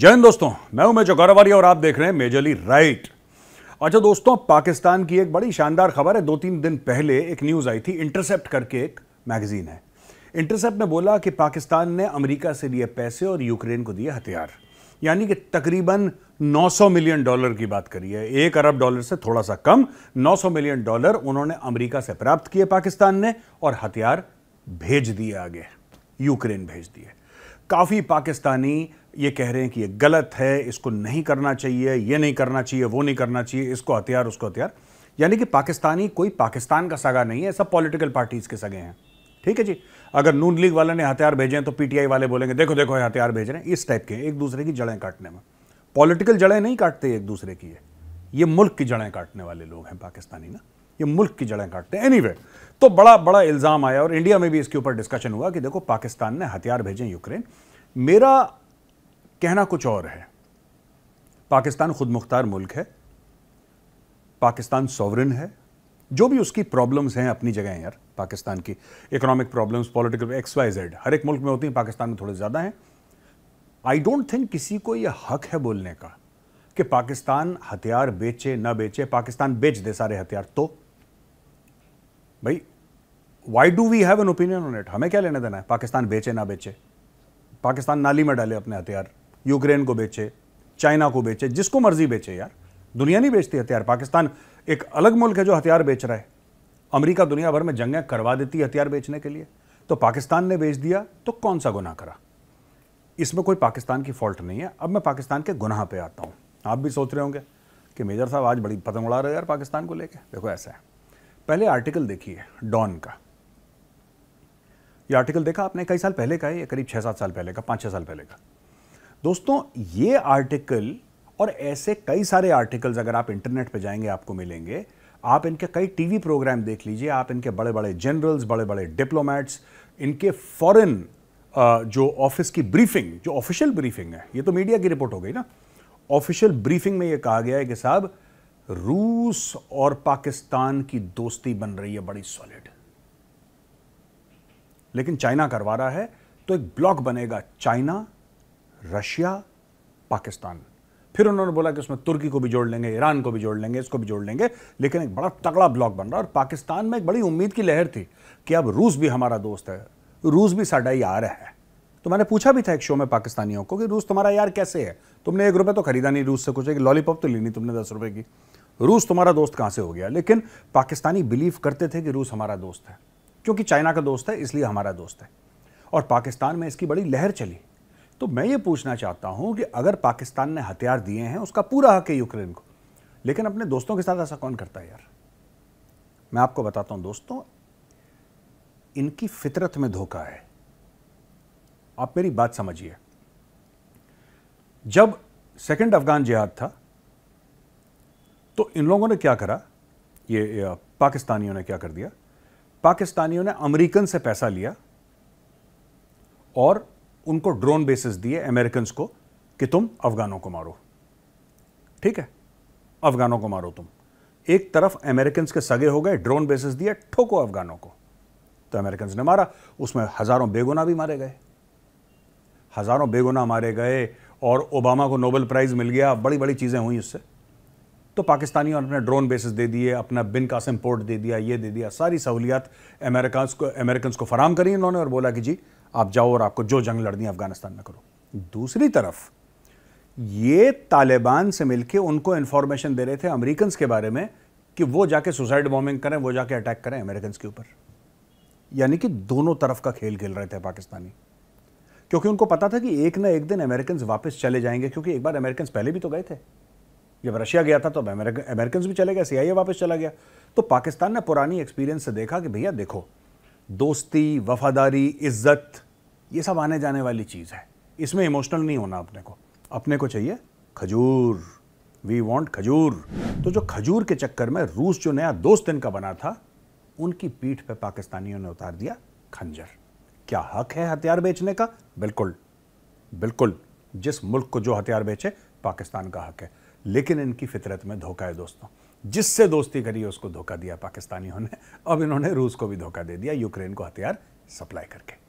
जय हिंद दोस्तों मैं हूं मेजर गौरवारी और आप देख रहे हैं मेजरली राइट अच्छा दोस्तों पाकिस्तान की एक बड़ी शानदार खबर है दो तीन दिन पहले एक न्यूज़ आई थी इंटरसेप्ट करके एक मैगजीन है इंटरसेप्ट ने बोला कि पाकिस्तान ने अमेरिका से लिए पैसे और यूक्रेन को दिए हथियार यानी कि तकरीबन 900 मिलियन डॉलर की बात करी है एक अरब डॉलर से थोड़ा सा कम 900 मिलियन डॉलर उन्होंने अमेरिका से प्राप्त किए पाकिस्तान ने और हथियार भेज दिए आगे यूक्रेन भेज दिए काफ़ी पाकिस्तानी ये कह रहे हैं कि ये गलत है इसको नहीं करना चाहिए ये नहीं करना चाहिए वो नहीं करना चाहिए इसको हथियार उसको हथियार यानी कि पाकिस्तानी कोई पाकिस्तान का सगा नहीं है सब पॉलिटिकल पार्टीज के सगे हैं ठीक है जी अगर नून लीग वाले ने हथियार भेजे हैं तो पीटीआई वाले बोलेंगे देखो देखो ये हथियार भेज रहे हैं इस टाइप के एक दूसरे की जड़ें काटने में पॉलिटिकल जड़ें नहीं काटते एक दूसरे की है ये मुल्क की जड़ें काटने वाले लोग हैं पाकिस्तानी ना ये मुल्क की जड़ें काटते हैं एनी तो बड़ा बड़ा इल्ज़ाम आया और इंडिया में भी इसके ऊपर डिस्कशन हुआ कि देखो पाकिस्तान ने हथियार भेजे यूक्रेन मेरा कहना कुछ और है पाकिस्तान खुद मुख्तार मुल्क है पाकिस्तान सॉवरन है जो भी उसकी प्रॉब्लम्स हैं अपनी जगह यार पाकिस्तान की economic problems political X Y Z हर एक मुल्क में होती हैं पाकिस्तान में थोड़े ज़्यादा हैं आई डोंट थिंक किसी को यह हक है बोलने का कि पाकिस्तान हथियार बेचे ना बेचे पाकिस्तान बेच दे सारे हथियार तो भाई why do we have an opinion on it हमें क्या लेने देना है पाकिस्तान बेचे ना बेचे पाकिस्तान नाली में डाले अपने हथियार यूक्रेन को बेचे चाइना को बेचे जिसको मर्जी बेचे यार दुनिया नहीं बेचती हथियार पाकिस्तान एक अलग मुल्क है जो हथियार बेच रहा है अमेरिका दुनिया भर में जंगें करवा देती हथियार बेचने के लिए तो पाकिस्तान ने बेच दिया तो कौन सा गुनाह करा इसमें कोई पाकिस्तान की फॉल्ट नहीं है अब मैं पाकिस्तान के गुनाह पे आता हूँ आप भी सोच रहे होंगे कि मेजर साहब आज बड़ी पतंग उड़ा रहे यार पाकिस्तान को लेकर देखो ऐसा है पहले आर्टिकल देखिए डॉन का ये आर्टिकल देखा आपने कई साल पहले का है करीब छः सात साल पहले का पाँच छः साल पहले का दोस्तों ये आर्टिकल और ऐसे कई सारे आर्टिकल्स अगर आप इंटरनेट पर जाएंगे आपको मिलेंगे आप इनके कई टीवी प्रोग्राम देख लीजिए आप इनके बड़े बड़े जनरल्स बड़े बड़े डिप्लोमेट्स इनके फॉरेन जो ऑफिस की ब्रीफिंग जो ऑफिशियल ब्रीफिंग है ये तो मीडिया की रिपोर्ट हो गई ना ऑफिशियल ब्रीफिंग में ये कहा गया है कि साहब रूस और पाकिस्तान की दोस्ती बन रही है बड़ी सॉलिड लेकिन चाइना करवा रहा है तो एक ब्लॉक बनेगा चाइना रशिया पाकिस्तान फिर उन्होंने बोला कि उसमें तुर्की को भी जोड़ लेंगे ईरान को भी जोड़ लेंगे इसको भी जोड़ लेंगे लेकिन एक बड़ा तगड़ा ब्लॉक बन रहा है और पाकिस्तान में एक बड़ी उम्मीद की लहर थी कि अब रूस भी हमारा दोस्त है रूस भी साढ़ा यार है तो मैंने पूछा भी था एक शो में पाकिस्तानियों को कि रूस तुम्हारा यार कैसे है तुमने एक रुपये तो खरीदा नहीं रूस से कुछ एक लॉलीपॉप तो ली नहीं तुमने दस रुपये की रूस तुम्हारा दोस्त कहाँ से हो गया लेकिन पाकिस्तानी बिलीव करते थे कि रूस हमारा दोस्त है क्योंकि चाइना का दोस्त है इसलिए हमारा दोस्त है और पाकिस्तान में इसकी बड़ी लहर चली तो मैं ये पूछना चाहता हूं कि अगर पाकिस्तान ने हथियार दिए हैं उसका पूरा हक है यूक्रेन को लेकिन अपने दोस्तों के साथ ऐसा कौन करता है यार मैं आपको बताता हूं दोस्तों इनकी फितरत में धोखा है आप मेरी बात समझिए जब सेकंड अफगान जिहाद था तो इन लोगों ने क्या करा ये, पाकिस्तानियों ने क्या कर दिया पाकिस्तानियों ने अमेरिकन से पैसा लिया और उनको ड्रोन बेसिस दिए अमेरिकन को कि तुम अफगानों को मारो ठीक है अफगानों को मारो तुम एक तरफ अमेरिकन के सगे हो गए ड्रोन बेसिस दिया ठोको अफगानों को तो अमेरिकन ने मारा उसमें हजारों बेगुना भी मारे गए हजारों बेगुना मारे गए और ओबामा को नोबेल प्राइज़ मिल गया बड़ी बड़ी चीज़ें हुई उससे तो पाकिस्तानियों ने अपने ड्रोन बेसिस दे दिए अपना बिन कासिम पोर्ट दे दिया ये दे दिया सारी सहूलियात अमेरिका को अमेरिकन को फराम करी इन्होंने और बोला कि जी आप जाओ और आपको जो जंग लड़नी अफगानिस्तान में करो दूसरी तरफ ये तालिबान से मिलकर उनको इंफॉर्मेशन दे रहे थे अमरीकन के बारे में कि वो जाके सुसाइड बॉम्बिंग करें वो जाके अटैक करें अमेरिकन के ऊपर यानी कि दोनों तरफ का खेल खेल रहे थे पाकिस्तानी क्योंकि उनको पता था कि एक ना एक दिन अमेरिकन वापस चले जाएंगे क्योंकि एक बार अमेरिकन पहले भी तो गए थे जब रशिया गया था तो अमेरिकन भी चले गए सीआईए वापस चला गया तो पाकिस्तान ने पुरानी एक्सपीरियंस से देखा कि भैया देखो दोस्ती वफादारी इज्जत ये सब आने जाने वाली चीज़ है इसमें इमोशनल नहीं होना अपने को अपने को चाहिए खजूर वी वॉन्ट खजूर तो जो खजूर के चक्कर में रूस जो नया दोस्त इनका बना था उनकी पीठ पर पाकिस्तानियों ने उतार दिया खंजर क्या हक है हथियार बेचने का बिल्कुल बिल्कुल जिस मुल्क को जो हथियार बेचे पाकिस्तान का हक है लेकिन इनकी फितरत में धोखा है दोस्तों जिससे दोस्ती करी उसको धोखा दिया पाकिस्तानियों ने अब इन्होंने रूस को भी धोखा दे दिया यूक्रेन को हथियार सप्लाई करके